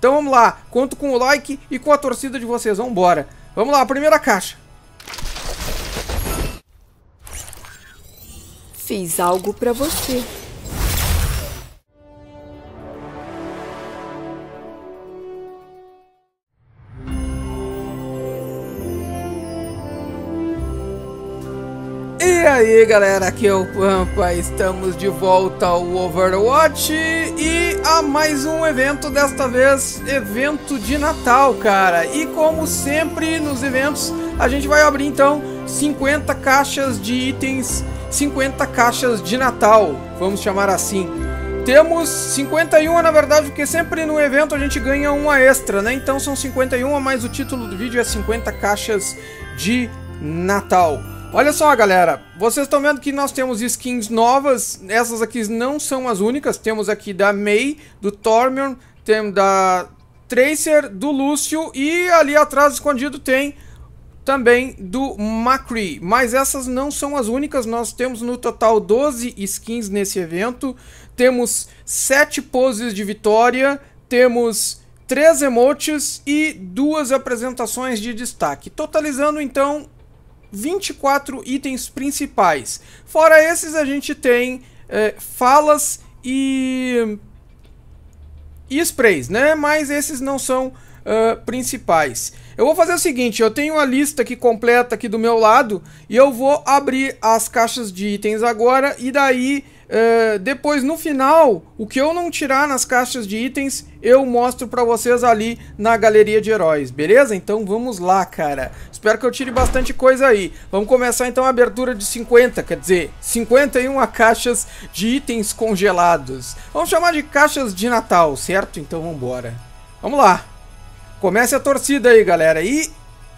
Então vamos lá, conto com o like e com a torcida de vocês, vambora. Vamos lá, primeira caixa. Fiz algo pra você. aí galera, aqui é o Pampa, estamos de volta ao Overwatch e a mais um evento, desta vez evento de Natal, cara. E como sempre nos eventos, a gente vai abrir então 50 caixas de itens, 50 caixas de Natal, vamos chamar assim. Temos 51 na verdade, porque sempre no evento a gente ganha uma extra, né? Então são 51, mas o título do vídeo é 50 caixas de Natal. Olha só, galera, vocês estão vendo que nós temos skins novas, essas aqui não são as únicas, temos aqui da May, do Tormion, temos da Tracer, do Lúcio e ali atrás escondido tem também do Macri. Mas essas não são as únicas, nós temos no total 12 skins nesse evento, temos 7 poses de vitória, temos 3 emotes e duas apresentações de destaque, totalizando então 24 itens principais. Fora esses, a gente tem é, falas e... e sprays, né? Mas esses não são uh, principais. Eu vou fazer o seguinte, eu tenho a lista aqui completa aqui do meu lado e eu vou abrir as caixas de itens agora e daí eh, depois, no final, o que eu não tirar nas caixas de itens, eu mostro pra vocês ali na galeria de heróis, beleza? Então vamos lá, cara. Espero que eu tire bastante coisa aí. Vamos começar então a abertura de 50, quer dizer, 51 caixas de itens congelados. Vamos chamar de caixas de Natal, certo? Então vambora. Vamos lá. Comece a torcida aí, galera. E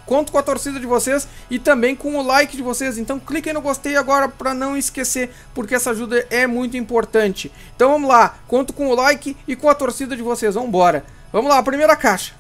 Conto com a torcida de vocês e também com o like de vocês. Então cliquem no gostei agora para não esquecer, porque essa ajuda é muito importante. Então vamos lá, conto com o like e com a torcida de vocês. Vamos embora. Vamos lá, primeira caixa.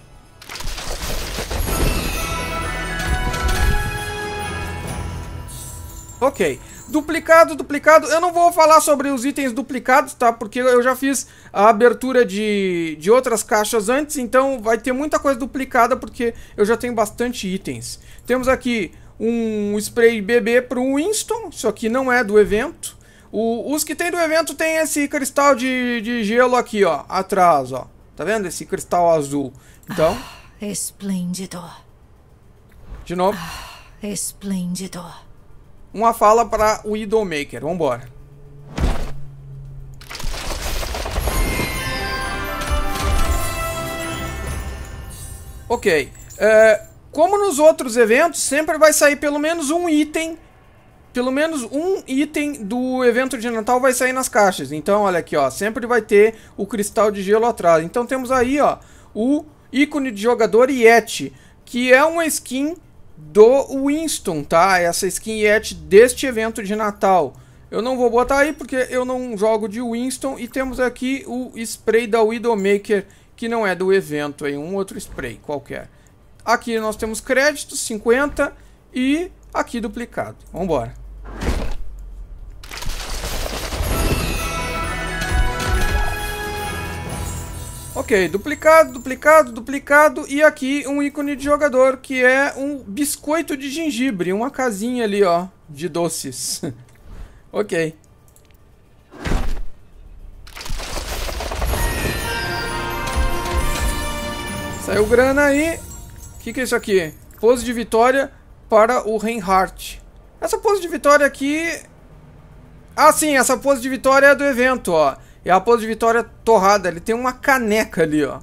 Ok. Duplicado, duplicado. Eu não vou falar sobre os itens duplicados, tá? Porque eu já fiz a abertura de, de outras caixas antes, então vai ter muita coisa duplicada porque eu já tenho bastante itens. Temos aqui um spray BB para o Winston, isso aqui não é do evento. O, os que tem do evento tem esse cristal de, de gelo aqui, ó, atrás, ó. Tá vendo? Esse cristal azul. Então... Ah, esplêndido. De novo. Ah, esplêndido uma fala para o Idolmaker. Vambora. Ok. É, como nos outros eventos, sempre vai sair pelo menos um item. Pelo menos um item do evento de Natal vai sair nas caixas. Então, olha aqui, ó. Sempre vai ter o cristal de gelo atrás. Então temos aí, ó, o ícone de jogador Yeti, que é uma skin do Winston, tá? É essa skin deste evento de Natal. Eu não vou botar aí porque eu não jogo de Winston. E temos aqui o spray da Widowmaker, que não é do evento, aí, é um outro spray qualquer. Aqui nós temos créditos, 50 e aqui duplicado. Vamos embora. Ok, duplicado, duplicado, duplicado e aqui um ícone de jogador que é um biscoito de gengibre, uma casinha ali, ó, de doces. ok. Saiu grana aí. O que, que é isso aqui? Pose de vitória para o Reinhardt. Essa pose de vitória aqui... Ah, sim, essa pose de vitória é do evento, ó. E é a pose de vitória torrada. Ele tem uma caneca ali, ó.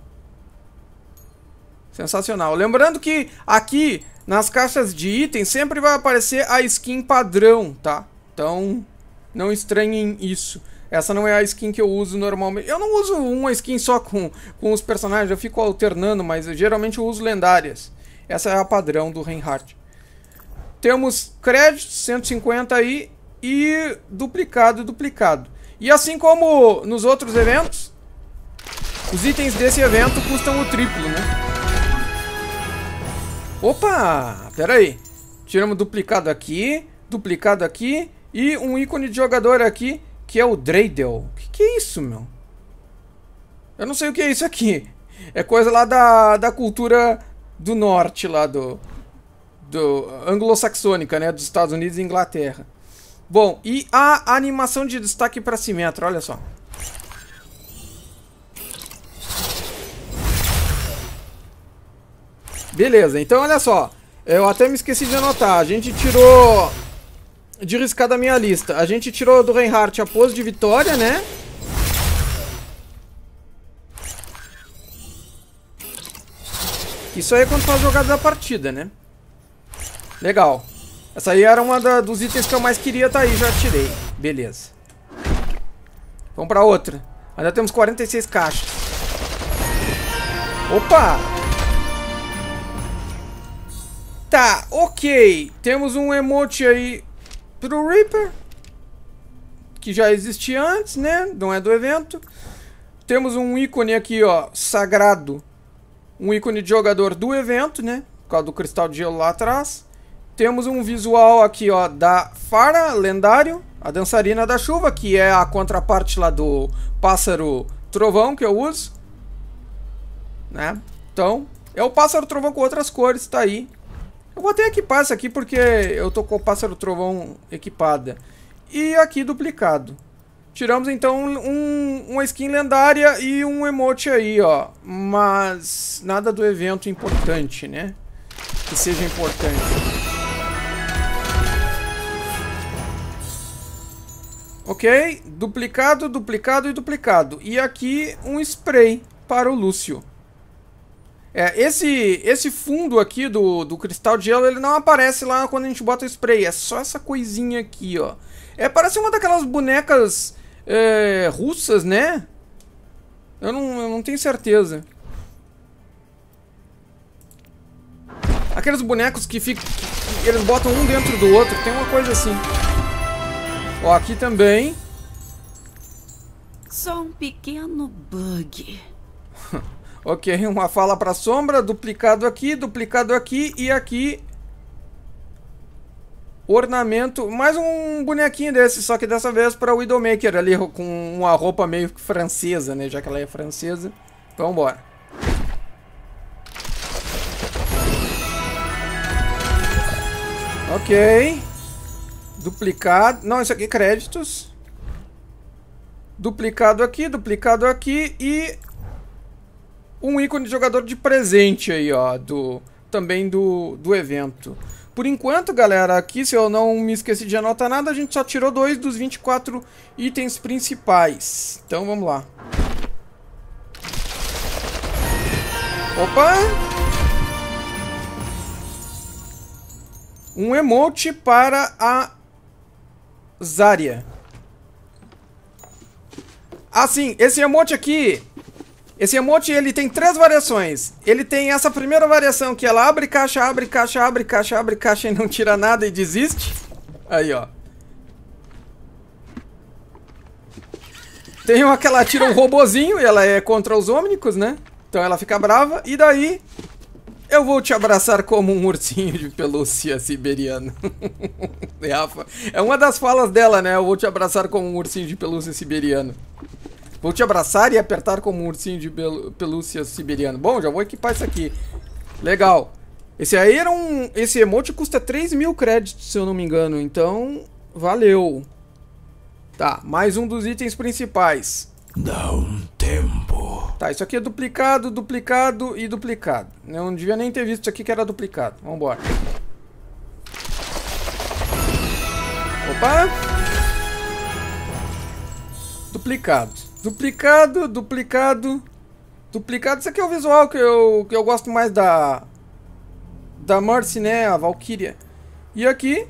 Sensacional. Lembrando que aqui nas caixas de itens sempre vai aparecer a skin padrão, tá? Então não estranhem isso. Essa não é a skin que eu uso normalmente. Eu não uso uma skin só com, com os personagens, eu fico alternando, mas eu, geralmente eu uso lendárias. Essa é a padrão do Reinhardt. Temos crédito 150 aí e duplicado, duplicado. E assim como nos outros eventos, os itens desse evento custam o triplo, né? Opa! Pera aí. Tiramos duplicado aqui, duplicado aqui e um ícone de jogador aqui, que é o Dreidel. Que que é isso, meu? Eu não sei o que é isso aqui. É coisa lá da, da cultura do norte, lá do... do anglo-saxônica, né? Dos Estados Unidos e Inglaterra. Bom, e a animação de destaque para Simetra, olha só. Beleza, então olha só. Eu até me esqueci de anotar. A gente tirou... De riscar da minha lista. A gente tirou do Reinhardt a pose de vitória, né? Isso aí é quando faz a jogada da partida, né? Legal. Essa aí era uma da, dos itens que eu mais queria, tá aí, já tirei. Beleza. Vamos pra outra. Ainda temos 46 caixas. Opa! Tá, ok. Temos um emote aí pro Reaper. Que já existia antes, né? Não é do evento. Temos um ícone aqui, ó, sagrado. Um ícone de jogador do evento, né? Por causa do cristal de gelo lá atrás temos um visual aqui, ó, da fara lendário, a dançarina da chuva, que é a contraparte lá do pássaro trovão que eu uso. Né? Então, é o pássaro trovão com outras cores, tá aí. Eu vou até equipar essa aqui porque eu tô com o pássaro trovão equipada. E aqui duplicado. Tiramos então um, uma skin lendária e um emote aí, ó. Mas nada do evento importante, né? Que seja importante. Ok? Duplicado, duplicado e duplicado. E aqui um spray para o Lúcio. É, esse, esse fundo aqui do, do cristal de gelo, ele não aparece lá quando a gente bota o spray. É só essa coisinha aqui, ó. É, parece uma daquelas bonecas é, russas, né? Eu não, eu não tenho certeza. Aqueles bonecos que, ficam, que eles botam um dentro do outro. Tem uma coisa assim. Ó, aqui também. Só um pequeno bug. ok, uma fala para sombra, duplicado aqui, duplicado aqui e aqui. Ornamento, mais um bonequinho desse, só que dessa vez para Widowmaker ali, com uma roupa meio francesa, né? Já que ela é francesa. Então, bora. Ok. Duplicado. Não, isso aqui é créditos. Duplicado aqui, duplicado aqui e um ícone de jogador de presente aí, ó, do também do, do evento. Por enquanto, galera, aqui se eu não me esqueci de anotar nada, a gente só tirou dois dos 24 itens principais. Então vamos lá. Opa! Um emote para a Zarya. Ah, sim. Esse emote aqui... Esse emote, ele tem três variações. Ele tem essa primeira variação, que ela abre caixa, abre caixa, abre caixa, abre caixa e não tira nada e desiste. Aí, ó. Tem uma que ela tira um robozinho e ela é contra os ômnicos, né? Então ela fica brava. E daí, eu vou te abraçar como um ursinho de pelúcia siberiano. É, é uma das falas dela, né? Eu vou te abraçar como um ursinho de pelúcia siberiano. Vou te abraçar e apertar como um ursinho de pelúcia siberiano. Bom, já vou equipar isso aqui. Legal. Esse aí era um... Esse emote custa 3 mil créditos, se eu não me engano. Então, valeu. Tá, mais um dos itens principais. Dá um tempo. Tá, isso aqui é duplicado, duplicado e duplicado. Eu não devia nem ter visto isso aqui que era duplicado. Vambora. Opa! Duplicado. Duplicado, duplicado, duplicado. Isso aqui é o visual que eu, que eu gosto mais da... Da Mercy, né? A Valkyria. E aqui...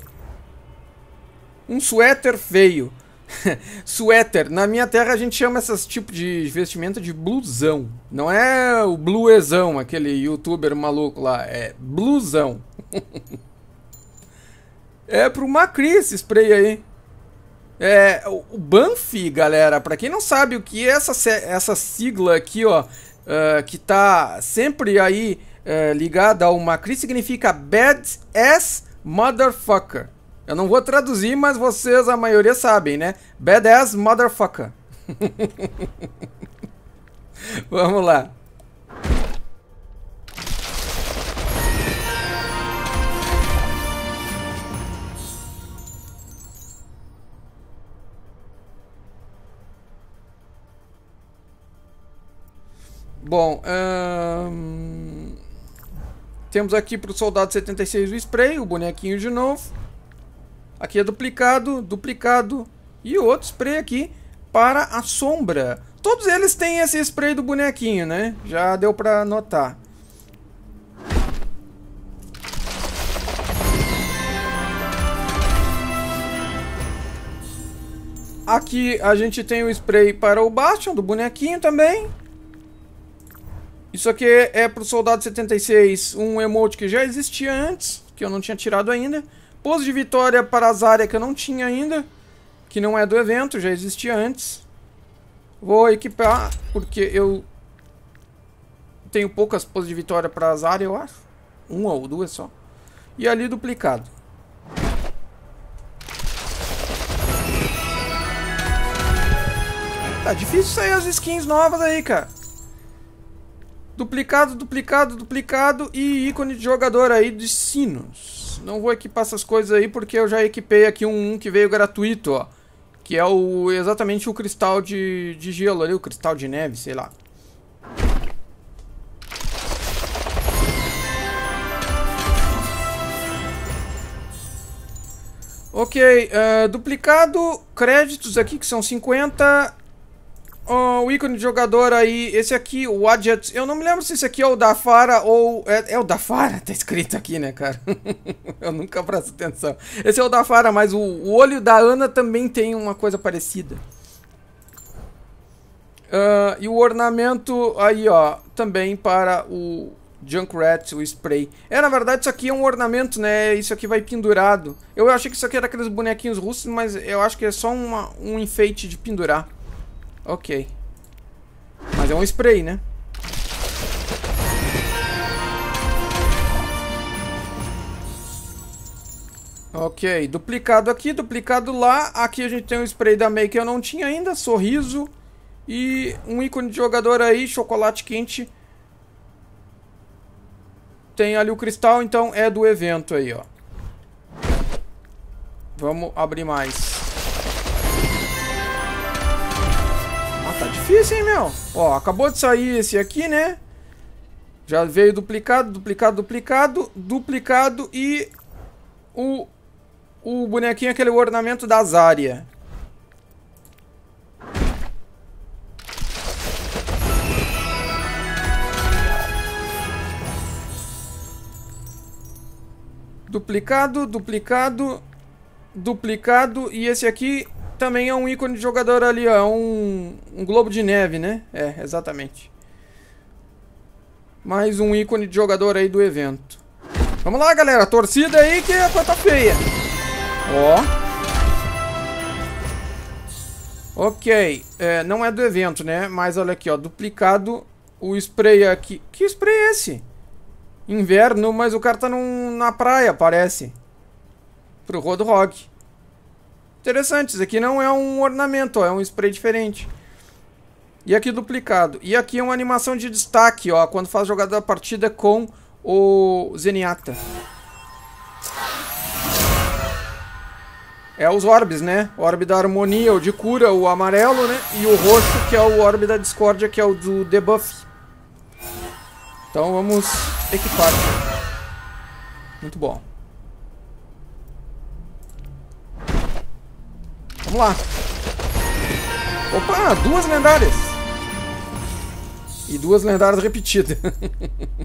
Um suéter feio. Suéter. Na minha terra a gente chama esse tipo de vestimenta de blusão. Não é o bluesão, aquele youtuber maluco lá. É blusão. é pro Macri esse spray aí. É, o Banff, galera, para quem não sabe o que é essa, essa sigla aqui, ó, uh, que tá sempre aí uh, ligada ao Macri, significa Bad Ass Motherfucker. Eu não vou traduzir, mas vocês, a maioria, sabem, né? Badass motherfucker. Vamos lá. Bom, hum... temos aqui para o Soldado 76 o spray, o bonequinho de novo. Aqui é duplicado, duplicado e outro spray aqui para a sombra. Todos eles têm esse spray do bonequinho, né? Já deu para notar. Aqui a gente tem o spray para o Bastion, do bonequinho também. Isso aqui é pro Soldado 76, um emote que já existia antes, que eu não tinha tirado ainda. Pose de vitória para as áreas que eu não tinha ainda, que não é do evento, já existia antes. Vou equipar, porque eu tenho poucas poses de vitória para as áreas, eu acho. Uma ou duas só. E ali duplicado. Tá difícil sair as skins novas aí, cara. Duplicado, duplicado, duplicado e ícone de jogador aí de sinos não vou equipar essas coisas aí porque eu já equipei aqui um, um que veio gratuito, ó. Que é o, exatamente o cristal de, de gelo ali, o cristal de neve, sei lá. Ok, uh, duplicado créditos aqui que são 50 o ícone de jogador aí, esse aqui, o Wadjet, eu não me lembro se esse aqui é o da Fara ou... É, é o da Fara, tá escrito aqui, né, cara? eu nunca presto atenção. Esse é o da Fara, mas o, o olho da Ana também tem uma coisa parecida. Uh, e o ornamento aí, ó, também para o Junkrat, o spray. É, na verdade, isso aqui é um ornamento, né? Isso aqui vai pendurado. Eu achei que isso aqui era aqueles bonequinhos russos, mas eu acho que é só uma, um enfeite de pendurar. Ok. Mas é um spray, né? Ok, duplicado aqui, duplicado lá. Aqui a gente tem um spray da Make que eu não tinha ainda, sorriso. E um ícone de jogador aí, chocolate quente. Tem ali o cristal, então é do evento aí, ó. Vamos abrir mais. difícil, hein, meu? Ó, acabou de sair esse aqui, né? Já veio duplicado, duplicado, duplicado, duplicado e o, o bonequinho, aquele ornamento da áreas. Duplicado, duplicado, duplicado e esse aqui também é um ícone de jogador ali, ó. É um, um globo de neve, né? É, exatamente. Mais um ícone de jogador aí do evento. Vamos lá, galera. Torcida aí que a coisa tá feia. Ó. Ok. É, não é do evento, né? Mas olha aqui, ó. Duplicado o spray aqui. Que spray é esse? Inverno, mas o cara tá num, na praia, parece. Pro Rod Rock. Interessante, aqui não é um ornamento, ó, é um spray diferente. E aqui duplicado. E aqui é uma animação de destaque, ó, quando faz jogada da partida com o Zenyatta. É os orbes, né? O orbe da harmonia, o de cura, o amarelo, né? E o roxo, que é o orbe da discórdia, que é o do debuff. Então vamos equipar. Muito bom. Vamos lá. Opa, duas lendárias. E duas lendárias repetidas.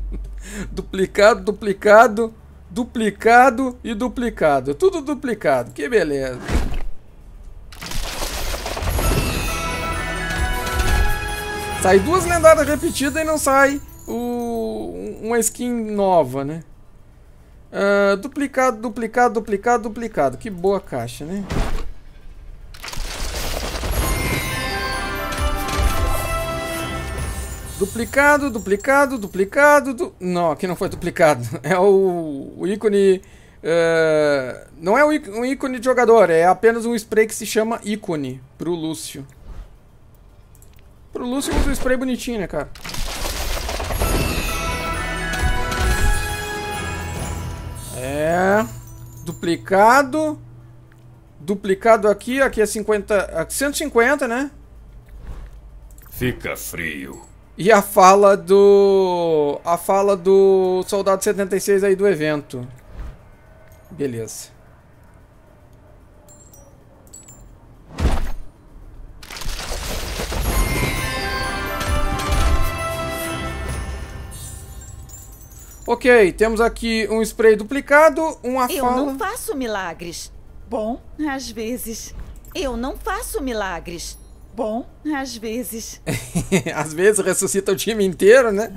duplicado, duplicado, duplicado e duplicado. Tudo duplicado. Que beleza. Sai duas lendárias repetidas e não sai o, uma skin nova, né? Uh, duplicado, duplicado, duplicado, duplicado. Que boa caixa, né? Duplicado, duplicado, duplicado. Du... Não, aqui não foi duplicado. É o, o ícone. Uh... Não é um ícone de jogador, é apenas um spray que se chama ícone pro Lúcio. Pro Lúcio usa um spray bonitinho, né, cara? É. Duplicado. Duplicado aqui, aqui é 50. 150, ah, né? Fica frio. E a fala do. A fala do Soldado 76 aí do evento. Beleza. Ok, temos aqui um spray duplicado, uma Eu fala... Eu não faço milagres. Bom, às vezes. Eu não faço milagres. Bom, às vezes. às vezes ressuscita o time inteiro, né?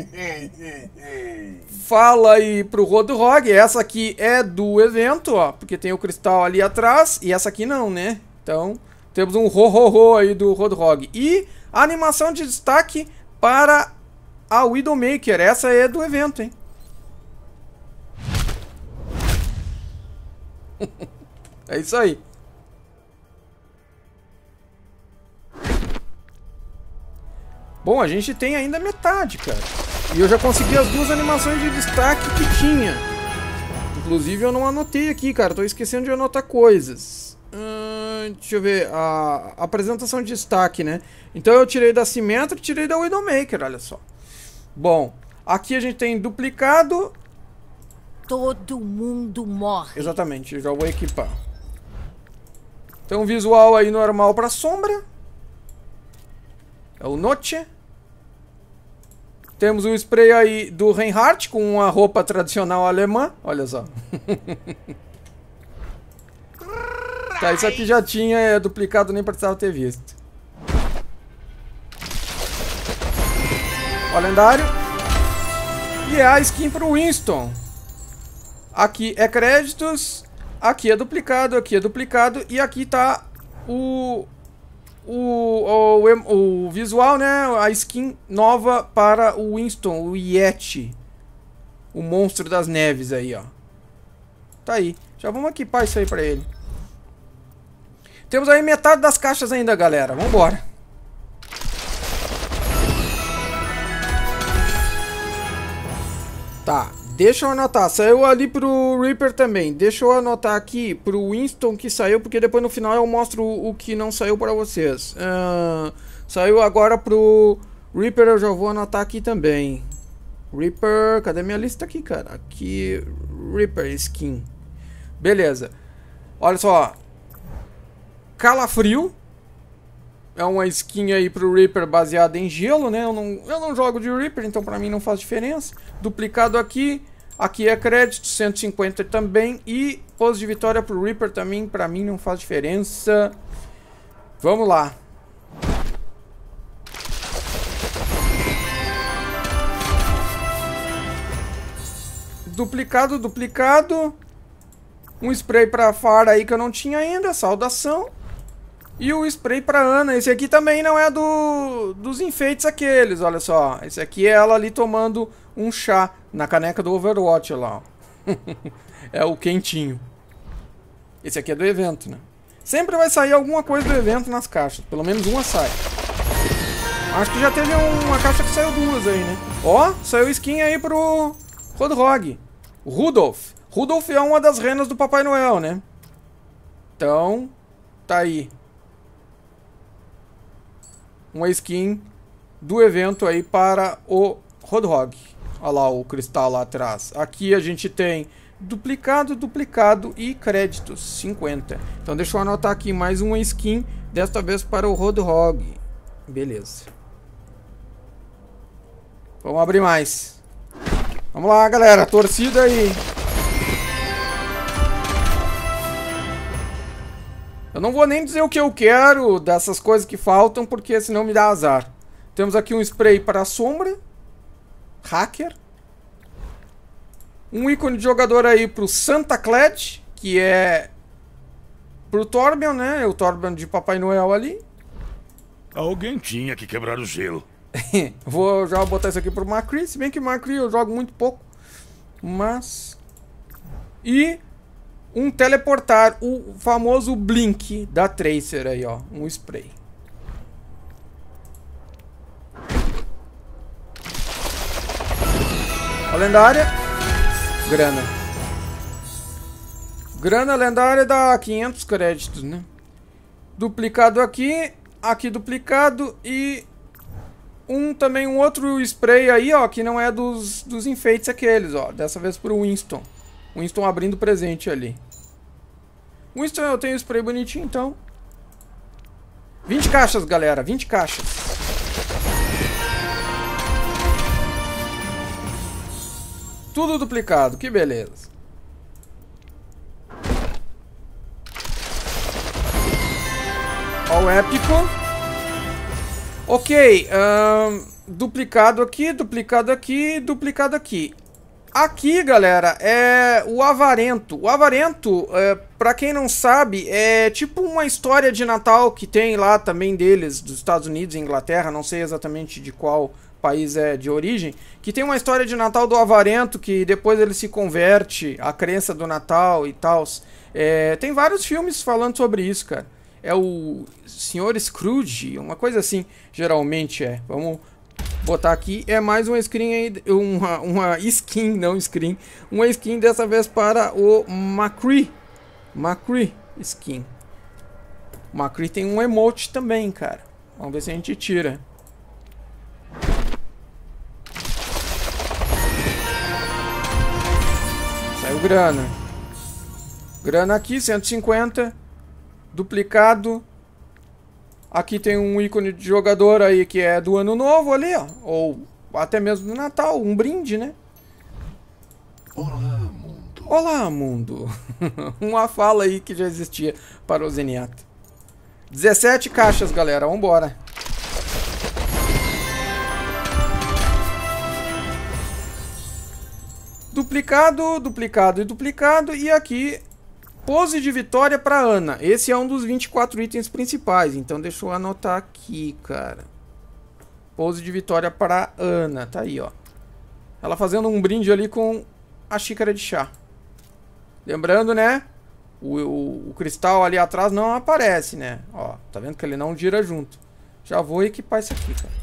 Fala aí pro Rodo Rog, essa aqui é do evento, ó, porque tem o cristal ali atrás e essa aqui não, né? Então, temos um ro ro, -ro aí do Rodo Rog. E a animação de destaque para a Widowmaker, essa é do evento, hein? é isso aí. Bom, a gente tem ainda metade, cara. E eu já consegui as duas animações de destaque que tinha. Inclusive, eu não anotei aqui, cara. Tô esquecendo de anotar coisas. Hum, deixa eu ver. A, apresentação de destaque, né? Então, eu tirei da Symmetra e tirei da Widowmaker, olha só. Bom, aqui a gente tem duplicado. Todo mundo morre. Exatamente, já vou equipar. Então, visual aí normal para sombra. É o Noche. Temos o spray aí do Reinhardt com uma roupa tradicional alemã. Olha só. tá, isso aqui já tinha é, duplicado, nem precisava ter visto. Ó, lendário. E é a skin pro Winston. Aqui é créditos. Aqui é duplicado, aqui é duplicado. E aqui tá o, o, o, o visual, né? A skin nova para o Winston, o Yeti. O monstro das neves aí, ó. Tá aí. Já vamos equipar isso aí pra ele. Temos aí metade das caixas ainda, galera. Vambora. Tá. Deixa eu anotar, saiu ali pro Reaper também. Deixa eu anotar aqui pro Winston que saiu, porque depois no final eu mostro o, que não saiu para vocês. Uh, saiu agora pro Reaper, eu já vou anotar aqui também. Reaper, cadê minha lista aqui, cara? Aqui, Reaper skin. Beleza. Olha só. Calafrio, é uma skin aí pro Reaper baseada em gelo, né? Eu não, eu não jogo de Reaper, então pra mim não faz diferença. Duplicado aqui. Aqui é crédito, 150 também. E pose de vitória pro Reaper também, pra mim não faz diferença. Vamos lá. Duplicado, duplicado. Um spray pra Far aí que eu não tinha ainda. Saudação. E o spray para Ana, esse aqui também não é do dos enfeites aqueles, olha só. Esse aqui é ela ali tomando um chá na caneca do Overwatch lá, é o quentinho. Esse aqui é do evento, né? Sempre vai sair alguma coisa do evento nas caixas, pelo menos uma sai. Acho que já teve uma caixa que saiu duas aí, né? Ó, saiu skin aí pro Rodrog. Rudolf. Rudolf é uma das renas do Papai Noel, né? Então, tá aí uma skin do evento aí para o Roadhog. Olha lá o cristal lá atrás. Aqui a gente tem duplicado, duplicado e créditos, 50. Então deixa eu anotar aqui mais uma skin, desta vez para o Roadhog. Beleza. Vamos abrir mais. Vamos lá, galera. Torcida aí. Eu não vou nem dizer o que eu quero dessas coisas que faltam, porque senão me dá azar. Temos aqui um spray para sombra. Hacker. Um ícone de jogador aí para o Santa Clad, que é para o né? O Torbjorn de Papai Noel ali. Alguém tinha que quebrar o gelo. vou já botar isso aqui pro Macri, se bem que Macri eu jogo muito pouco. Mas... E um teleportar, o famoso blink da Tracer aí, ó, um spray. A lendária, grana. Grana lendária dá 500 créditos, né? Duplicado aqui, aqui duplicado e um também um outro spray aí, ó, que não é dos, dos enfeites aqueles, ó. Dessa vez pro Winston. Winston abrindo presente ali. Winston, eu tenho spray bonitinho, então. 20 caixas, galera. 20 caixas. Tudo duplicado. Que beleza. Ó o épico. Ok. Um, duplicado aqui, duplicado aqui, duplicado aqui. Aqui, galera, é o Avarento. O Avarento, é, para quem não sabe, é tipo uma história de Natal que tem lá também deles, dos Estados Unidos e Inglaterra, não sei exatamente de qual país é de origem, que tem uma história de Natal do Avarento, que depois ele se converte à crença do Natal e tal. É, tem vários filmes falando sobre isso, cara. É o Sr. Scrooge, uma coisa assim, geralmente é. Vamos botar aqui é mais uma skin aí, uma, uma skin, não screen, uma skin dessa vez para o Macri, Macri skin. Macri tem um emote também, cara. Vamos ver se a gente tira. Saiu grana. Grana aqui, 150. Duplicado. Aqui tem um ícone de jogador aí que é do ano novo ali, ó. Ou até mesmo do Natal, um brinde, né? Olá, mundo. Olá, mundo. Uma fala aí que já existia para o Zeniato. 17 caixas, galera. Vambora. Duplicado, duplicado e duplicado. E aqui Pose de vitória para Ana. Esse é um dos 24 itens principais, então deixa eu anotar aqui, cara. Pose de vitória para Ana, tá aí, ó. Ela fazendo um brinde ali com a xícara de chá. Lembrando, né? O, o, o cristal ali atrás não aparece, né? Ó, tá vendo que ele não gira junto. Já vou equipar isso aqui, cara.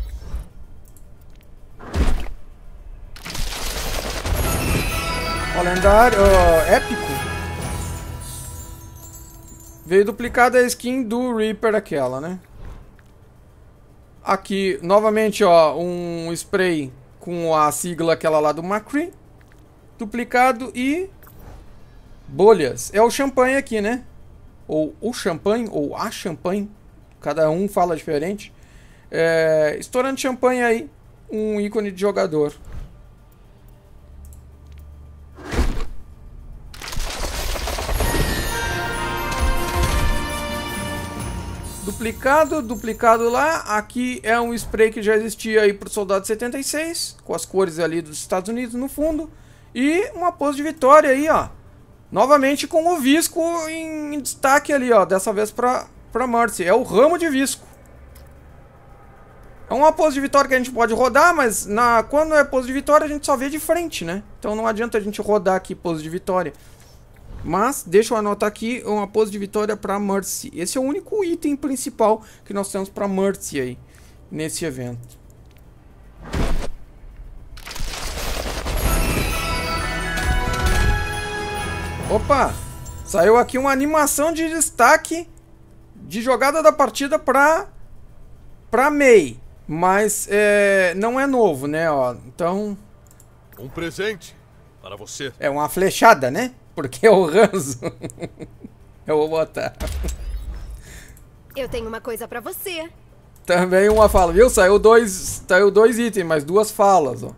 Ó, lendário... Ó, épico. Veio duplicada a skin do Reaper aquela, né? Aqui, novamente, ó, um spray com a sigla aquela lá do McCree. Duplicado e... Bolhas. É o champanhe aqui, né? Ou o champanhe, ou a champanhe. Cada um fala diferente. É, estourando champanhe aí, um ícone de jogador. Duplicado, duplicado lá. Aqui é um spray que já existia aí pro Soldado 76, com as cores ali dos Estados Unidos no fundo. E uma pose de vitória aí, ó. Novamente com o Visco em destaque ali, ó. Dessa vez pra, pra Mercy. É o ramo de Visco. É uma pose de vitória que a gente pode rodar, mas na, quando é pose de vitória a gente só vê de frente, né? Então não adianta a gente rodar aqui pose de vitória. Mas deixa eu anotar aqui uma pose de vitória para Mercy. Esse é o único item principal que nós temos para Mercy aí nesse evento. Opa! Saiu aqui uma animação de destaque de jogada da partida para para May, mas é, não é novo, né? Ó, então um presente para você. É uma flechada, né? Porque é o ranzo. Eu vou botar. Eu tenho uma coisa pra você. Também uma fala, viu? Saiu dois, saiu dois itens, mas duas falas, ó.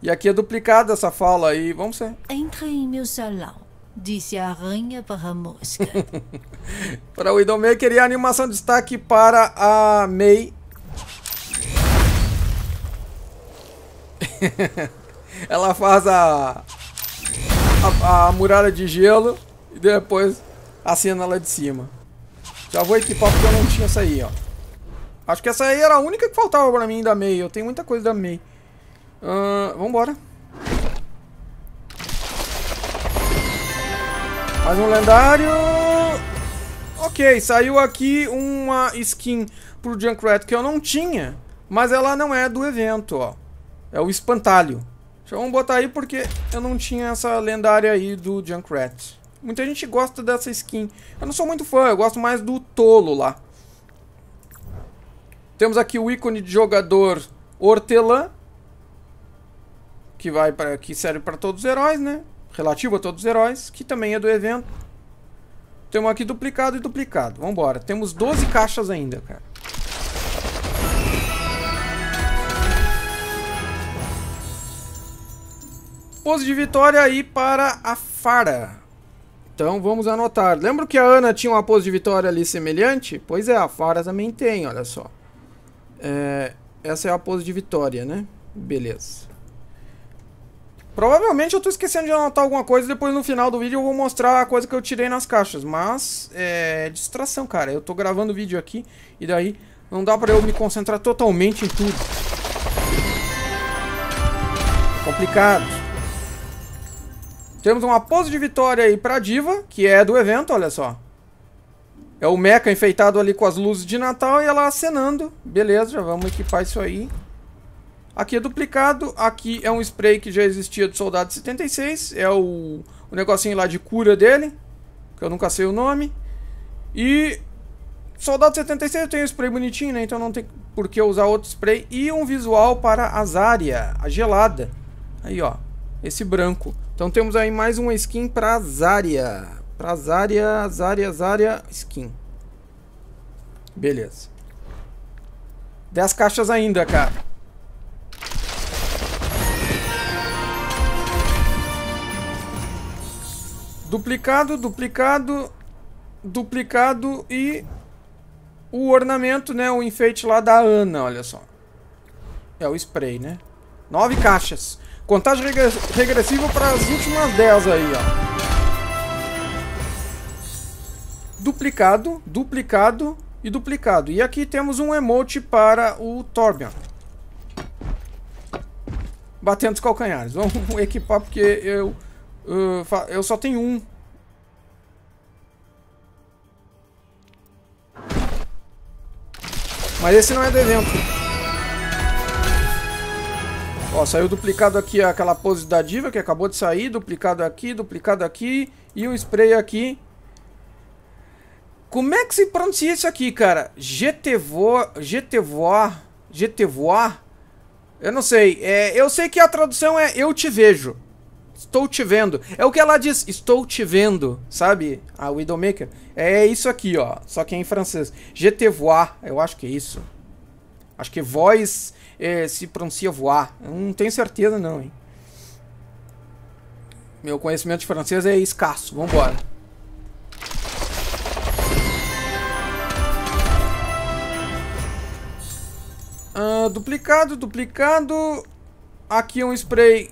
E aqui é duplicada essa fala aí. Vamos ver. Entra em meu salão, disse a aranha para a mosca. para o Widowmaker e a animação de destaque para a May. Ela faz a, a, a muralha de gelo e depois a cena lá de cima. Já vou equipar porque eu não tinha essa aí, ó. Acho que essa aí era a única que faltava pra mim da MEI. Eu tenho muita coisa da MEI. Uh, vambora. Mais um lendário. Ok, saiu aqui uma skin pro Junkrat que eu não tinha. Mas ela não é do evento, ó. É o espantalho. Então vamos botar aí porque eu não tinha essa lendária aí do Junkrat. Muita gente gosta dessa skin. Eu não sou muito fã, eu gosto mais do tolo lá. Temos aqui o ícone de jogador hortelã. Que, vai pra, que serve para todos os heróis, né? Relativo a todos os heróis, que também é do evento. Temos aqui duplicado e duplicado. Vambora. Temos 12 caixas ainda, cara. pose de vitória aí para a Fara. Então vamos anotar. Lembra que a Ana tinha uma pose de vitória ali semelhante? Pois é, a Fara também tem, olha só. É, essa é a pose de vitória, né? Beleza. Provavelmente eu estou esquecendo de anotar alguma coisa, depois no final do vídeo eu vou mostrar a coisa que eu tirei nas caixas, mas é, é distração, cara. Eu estou gravando o vídeo aqui e daí não dá para eu me concentrar totalmente em tudo. Complicado. Temos uma pose de vitória aí pra Diva, que é do evento, olha só. É o Mecha enfeitado ali com as luzes de Natal e ela acenando. Beleza, já vamos equipar isso aí. Aqui é duplicado, aqui é um spray que já existia do Soldado 76, é o, o negocinho lá de cura dele, que eu nunca sei o nome. E Soldado 76 tem um spray bonitinho, né? Então não tem por que usar outro spray. E um visual para Zarya, a gelada. Aí, ó. Esse branco. Então temos aí mais uma skin para Zarya. Para Zarya, Zarya, Zarya, skin. Beleza. 10 caixas ainda, cara. Duplicado, duplicado, duplicado e o ornamento, né? O enfeite lá da Ana, olha só. É o spray, né? Nove caixas. Contagem regressiva para as últimas 10 aí, ó. Duplicado, duplicado e duplicado. E aqui temos um emote para o Torbjorn. Batendo os calcanhares. Vamos equipar porque eu, eu, eu só tenho um. Mas esse não é do evento saiu duplicado aqui aquela pose da diva que acabou de sair, duplicado aqui, duplicado aqui e o spray aqui. Como é que se pronuncia isso aqui, cara? GTVO, GTVO, GTVO? Eu não sei. É, eu sei que a tradução é eu te vejo. Estou te vendo. É o que ela diz, estou te vendo, sabe? A Widowmaker. É isso aqui, ó. Só que é em francês. GTVO, eu acho que é isso. Acho que é voz é, se pronuncia voar. Eu não tenho certeza não, hein. Meu conhecimento de francês é escasso. Vambora. Uh, duplicado, duplicado. Aqui um spray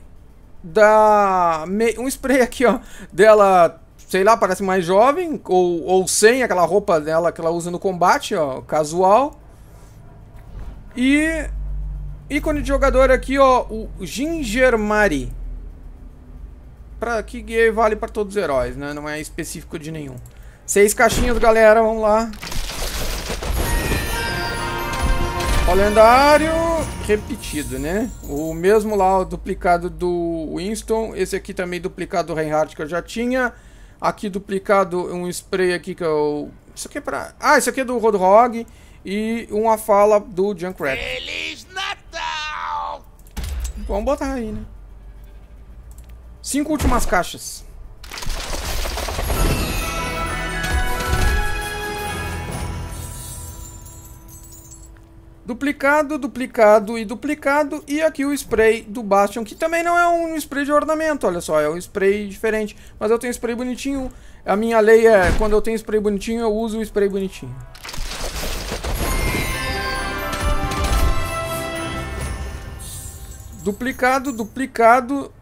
da... Um spray aqui, ó. Dela, sei lá, parece mais jovem. Ou, ou sem aquela roupa dela que ela usa no combate, ó. Casual. E ícone de jogador aqui, ó, o Ginger Mari. Pra, que vale para todos os heróis, né? Não é específico de nenhum. Seis caixinhas, galera, vamos lá. Ó, lendário repetido, né? O mesmo lá, o duplicado do Winston. Esse aqui também duplicado do Reinhardt que eu já tinha. Aqui duplicado um spray aqui que eu... É isso aqui é pra... Ah, isso aqui é do Roadhog. E uma fala do Junkrat. Feliz Vamos botar aí, né? Cinco últimas caixas. Duplicado, duplicado e duplicado. E aqui o spray do Bastion, que também não é um spray de ornamento, olha só. É um spray diferente, mas eu tenho spray bonitinho. A minha lei é, quando eu tenho spray bonitinho, eu uso o spray bonitinho. Duplicado, duplicado.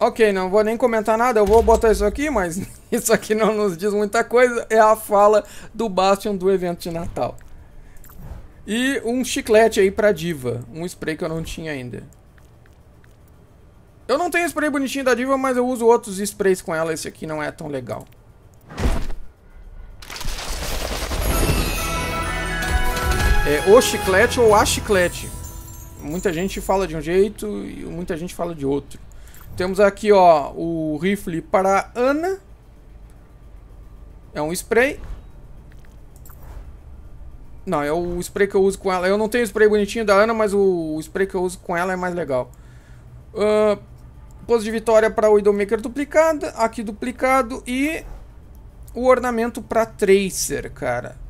Ok, não vou nem comentar nada, eu vou botar isso aqui, mas isso aqui não nos diz muita coisa. É a fala do Bastion do evento de Natal. E um chiclete aí pra diva. Um spray que eu não tinha ainda. Eu não tenho spray bonitinho da diva, mas eu uso outros sprays com ela. Esse aqui não é tão legal. é o chiclete ou a chiclete. Muita gente fala de um jeito e muita gente fala de outro. Temos aqui ó, o rifle para Ana. É um spray. Não, é o spray que eu uso com ela. Eu não tenho spray bonitinho da Ana, mas o spray que eu uso com ela é mais legal. Uh, Pose de vitória para o Widowmaker duplicada. Aqui duplicado. E o ornamento para Tracer, cara.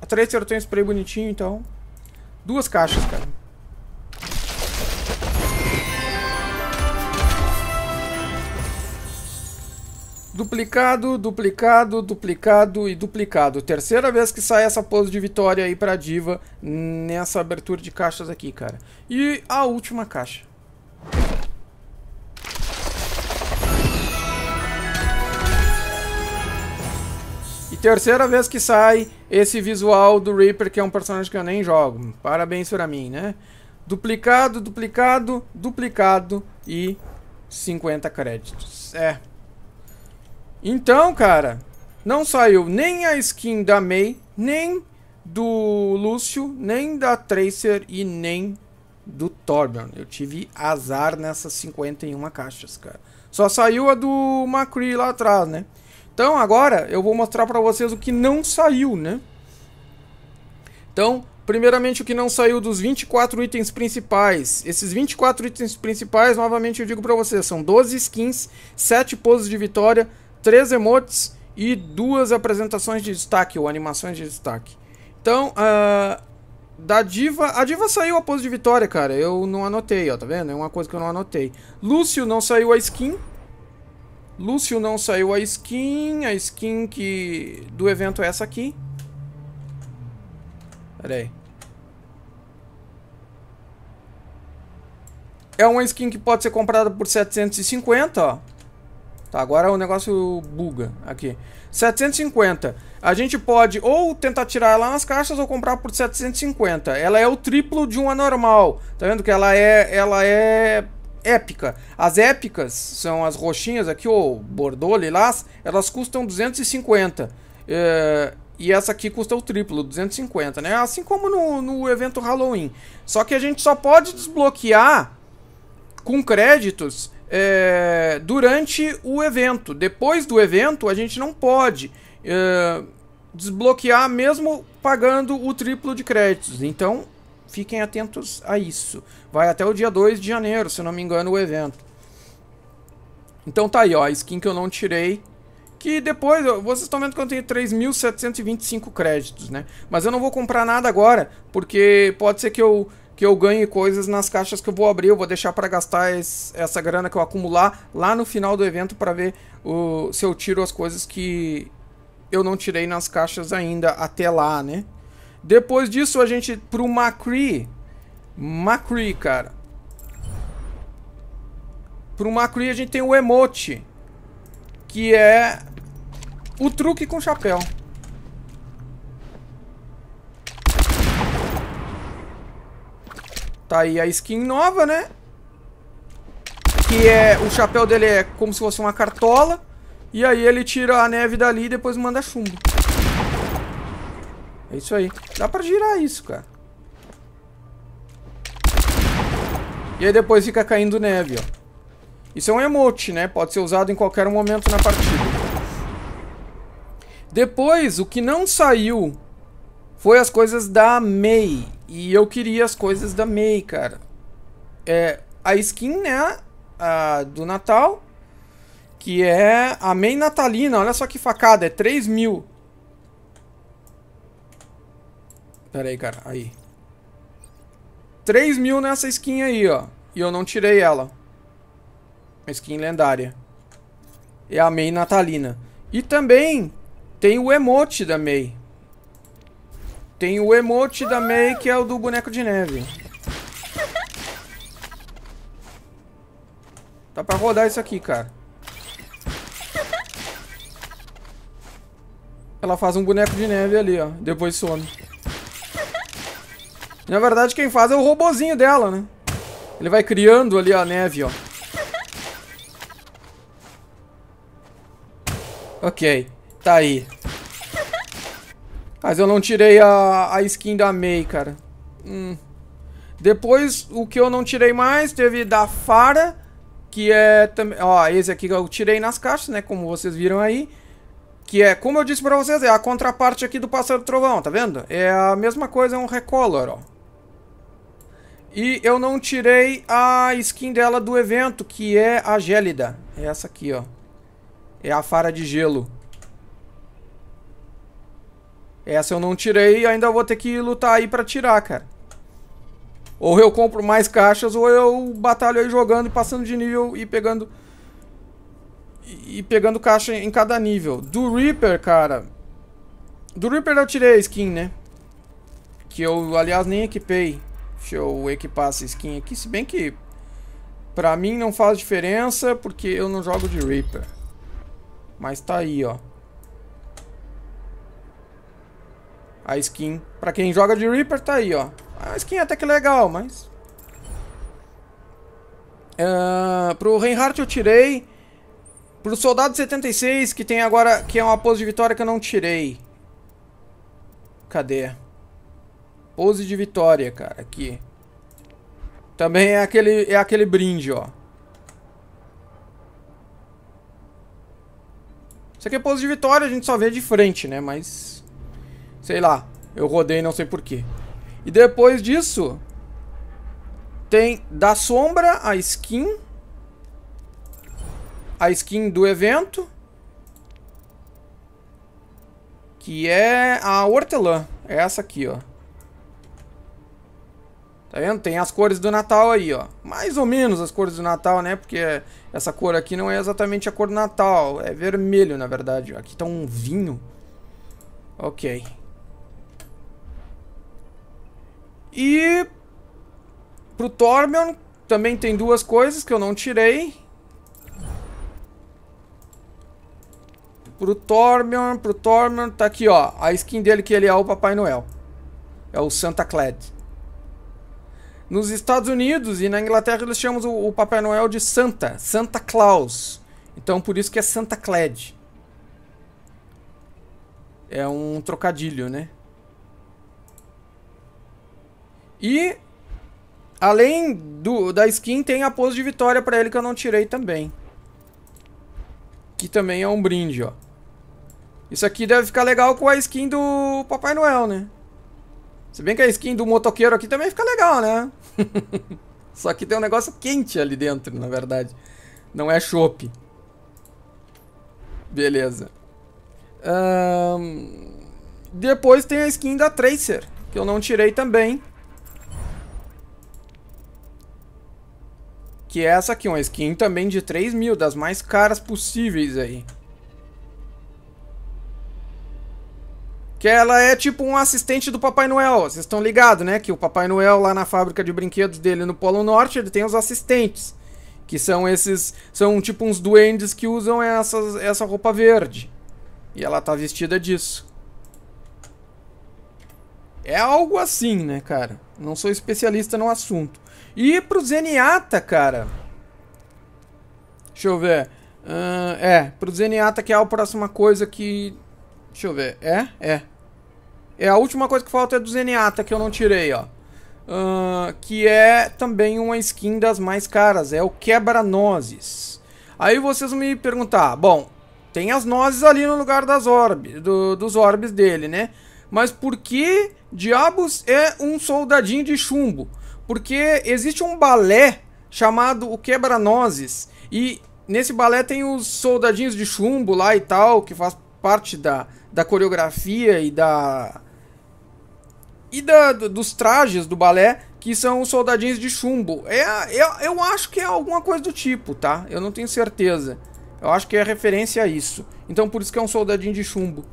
A Tracer eu tenho spray bonitinho, então. Duas caixas, cara. Duplicado, duplicado, duplicado e duplicado. Terceira vez que sai essa pose de vitória aí pra diva nessa abertura de caixas aqui, cara. E a última caixa. terceira vez que sai esse visual do Reaper, que é um personagem que eu nem jogo. Parabéns para mim, né? Duplicado, duplicado, duplicado e 50 créditos. É. Então, cara, não saiu nem a skin da May, nem do Lúcio, nem da Tracer e nem do Torbjorn. Eu tive azar nessas 51 caixas, cara. Só saiu a do McCree lá atrás, né? Então agora eu vou mostrar para vocês o que não saiu, né? Então, primeiramente o que não saiu dos 24 itens principais. Esses 24 itens principais, novamente eu digo para vocês, são 12 skins, 7 poses de vitória, 3 emotes e duas apresentações de destaque ou animações de destaque. Então, uh, da Diva, a Diva saiu a pose de vitória, cara. Eu não anotei, ó, tá vendo? É uma coisa que eu não anotei. Lúcio não saiu a skin, Lúcio não saiu a skin. A skin que do evento é essa aqui. Pera aí. É uma skin que pode ser comprada por 750, ó. Tá, agora o negócio buga aqui. 750. A gente pode ou tentar tirar ela nas caixas ou comprar por 750. Ela é o triplo de uma normal. Tá vendo que ela é ela é épica. As épicas são as roxinhas aqui, ou bordô, lilás, elas custam 250. É, eh, e essa aqui custa o triplo, 250, né? Assim como no, no evento Halloween. Só que a gente só pode desbloquear com créditos é, durante o evento. Depois do evento, a gente não pode é, desbloquear mesmo pagando o triplo de créditos. Então, fiquem atentos a isso. Vai até o dia 2 de janeiro, se não me engano, o evento. Então tá aí, ó, a skin que eu não tirei. Que depois, vocês estão vendo que eu tenho 3.725 créditos, né? Mas eu não vou comprar nada agora, porque pode ser que eu que eu ganhe coisas nas caixas que eu vou abrir. Eu vou deixar para gastar esse, essa grana que eu acumular lá no final do evento para ver o, se eu tiro as coisas que eu não tirei nas caixas ainda até lá, né? Depois disso, a gente pro Macri. Macri, cara. Pro Macri a gente tem o emote. Que é o truque com chapéu. Tá aí a skin nova, né? Que é... O chapéu dele é como se fosse uma cartola. E aí ele tira a neve dali e depois manda chumbo. É isso aí. Dá pra girar isso, cara. E aí depois fica caindo neve, ó. Isso é um emote, né? Pode ser usado em qualquer momento na partida. Depois, o que não saiu foi as coisas da May. E eu queria as coisas da May, cara. É a skin, né? A, do Natal. Que é a May Natalina. Olha só que facada. É 3 mil. Pera aí, cara. Aí. 3 mil nessa skin aí, ó. E eu não tirei ela. Uma skin lendária. É a May Natalina. E também tem o emote da May. Tem o emote da May, que é o do boneco de neve. Dá pra rodar isso aqui, cara. Ela faz um boneco de neve ali, ó. Depois some. Na verdade, quem faz é o robozinho dela, né? Ele vai criando ali a neve, ó. Ok, tá aí. Mas eu não tirei a, a skin da May, cara. Hum. Depois, o que eu não tirei mais, teve da Fara, que é também... Ó, esse aqui eu tirei nas caixas, né, como vocês viram aí. Que é, como eu disse pra vocês, é a contraparte aqui do Pássaro Trovão, tá vendo? É a mesma coisa, é um recolor, ó. E eu não tirei a skin dela do evento, que é a Gélida. É essa aqui, ó. É a Fara de Gelo. Essa eu não tirei e ainda vou ter que lutar aí pra tirar, cara. Ou eu compro mais caixas, ou eu batalho aí jogando, e passando de nível e pegando... E pegando caixa em cada nível. Do Reaper, cara... Do Reaper eu tirei a skin, né? Que eu, aliás, nem equipei. Deixa eu equipar essa skin aqui, se bem que pra mim não faz diferença porque eu não jogo de Reaper. Mas tá aí, ó. A skin, pra quem joga de Reaper, tá aí, ó. A skin é até que legal, mas... Uh, pro Reinhardt eu tirei. Pro Soldado 76, que tem agora, que é uma pose de vitória que eu não tirei. Cadê? Pose de vitória, cara, aqui. Também é aquele, é aquele brinde, ó. Isso aqui é pose de vitória, a gente só vê de frente, né? Mas, sei lá, eu rodei não sei porquê. E depois disso, tem da sombra a skin. A skin do evento. Que é a hortelã. É essa aqui, ó. Tá vendo? Tem as cores do Natal aí, ó. Mais ou menos as cores do Natal, né? Porque essa cor aqui não é exatamente a cor do Natal. É vermelho, na verdade. Aqui tá um vinho. Ok. E... Pro Torbjorn também tem duas coisas que eu não tirei. Pro Torbjorn, pro Torbjorn, tá aqui, ó. A skin dele que ele é o Papai Noel. É o Santa Clad. Nos Estados Unidos e na Inglaterra eles chamam o, o Papai Noel de Santa, Santa Claus. Então por isso que é Santa Claus. É um trocadilho, né? E além do da skin tem a pose de vitória para ele que eu não tirei também. Que também é um brinde, ó. Isso aqui deve ficar legal com a skin do Papai Noel, né? Se bem que a skin do motoqueiro aqui também fica legal, né? Só que tem um negócio quente ali dentro, na verdade. Não é chope. Beleza. Um... Depois tem a skin da Tracer, que eu não tirei também. Que é essa aqui, uma skin também de 3 mil, das mais caras possíveis aí. Que ela é tipo um assistente do Papai Noel. Vocês estão ligados, né? Que o Papai Noel, lá na fábrica de brinquedos dele no Polo Norte, ele tem os assistentes. Que são esses. São tipo uns duendes que usam essas, essa roupa verde. E ela tá vestida disso. É algo assim, né, cara? Não sou especialista no assunto. E pro Zeniata, cara. Deixa eu ver. Uh, é, pro Zeniata que é a próxima coisa que Deixa eu ver. É? É. É a última coisa que falta é do Zenyatta que eu não tirei, ó. Uh, que é também uma skin das mais caras. É o Quebra-Nozes. Aí vocês me perguntar, bom, tem as nozes ali no lugar das orbes, do, dos orbes dele, né? Mas por que diabos é um soldadinho de chumbo? Porque existe um balé chamado o Quebra-Nozes e nesse balé tem os soldadinhos de chumbo lá e tal, que faz parte da, da coreografia e da e da, dos trajes do balé que são os soldadinhos de chumbo. É, eu, é, eu acho que é alguma coisa do tipo, tá? Eu não tenho certeza. Eu acho que é referência a isso. Então por isso que é um soldadinho de chumbo.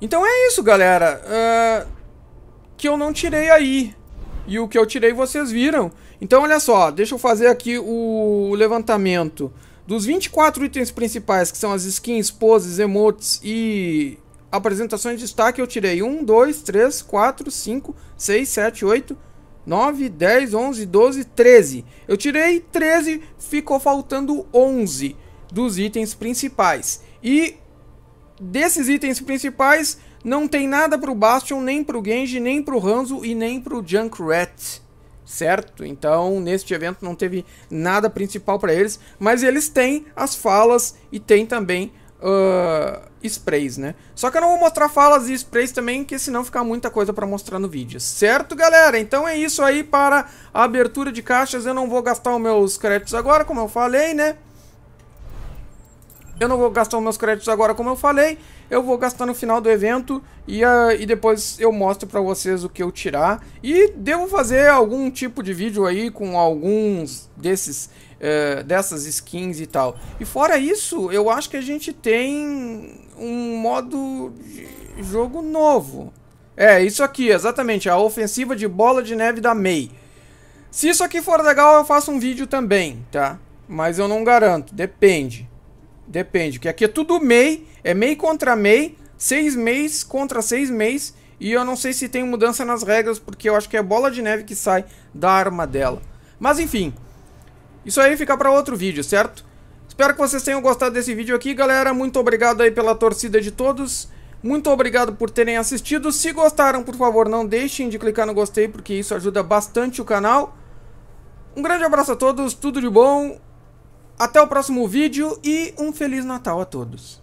Então é isso, galera. Uh, que eu não tirei aí. E o que eu tirei vocês viram. Então olha só, deixa eu fazer aqui o levantamento. Dos 24 itens principais, que são as skins, poses, emotes e apresentações de destaque, eu tirei 1, 2, 3, 4, 5, 6, 7, 8, 9, 10, 11, 12, 13. Eu tirei 13, ficou faltando 11 dos itens principais. E desses itens principais, não tem nada pro Bastion, nem pro Genji, nem pro Hanzo e nem pro Junkrat certo? Então, neste evento não teve nada principal para eles, mas eles têm as falas e tem também uh, sprays, né? Só que eu não vou mostrar falas e sprays também, que senão fica muita coisa para mostrar no vídeo, certo, galera? Então é isso aí para a abertura de caixas, eu não vou gastar os meus créditos agora, como eu falei, né? Eu não vou gastar meus créditos agora, como eu falei. Eu vou gastar no final do evento e, uh, e depois eu mostro para vocês o que eu tirar. E devo fazer algum tipo de vídeo aí com alguns desses uh, dessas skins e tal. E fora isso, eu acho que a gente tem um modo de jogo novo. É, isso aqui, exatamente, a ofensiva de bola de neve da May. Se isso aqui for legal, eu faço um vídeo também, tá? Mas eu não garanto, depende. Depende, que aqui é tudo MEI, é MEI contra MEI, seis meses contra seis meses, e eu não sei se tem mudança nas regras, porque eu acho que é bola de neve que sai da arma dela. Mas enfim, isso aí fica para outro vídeo, certo? Espero que vocês tenham gostado desse vídeo aqui, galera. Muito obrigado aí pela torcida de todos. Muito obrigado por terem assistido. Se gostaram, por favor, não deixem de clicar no gostei, porque isso ajuda bastante o canal. Um grande abraço a todos, tudo de bom até o próximo vídeo e um Feliz Natal a todos.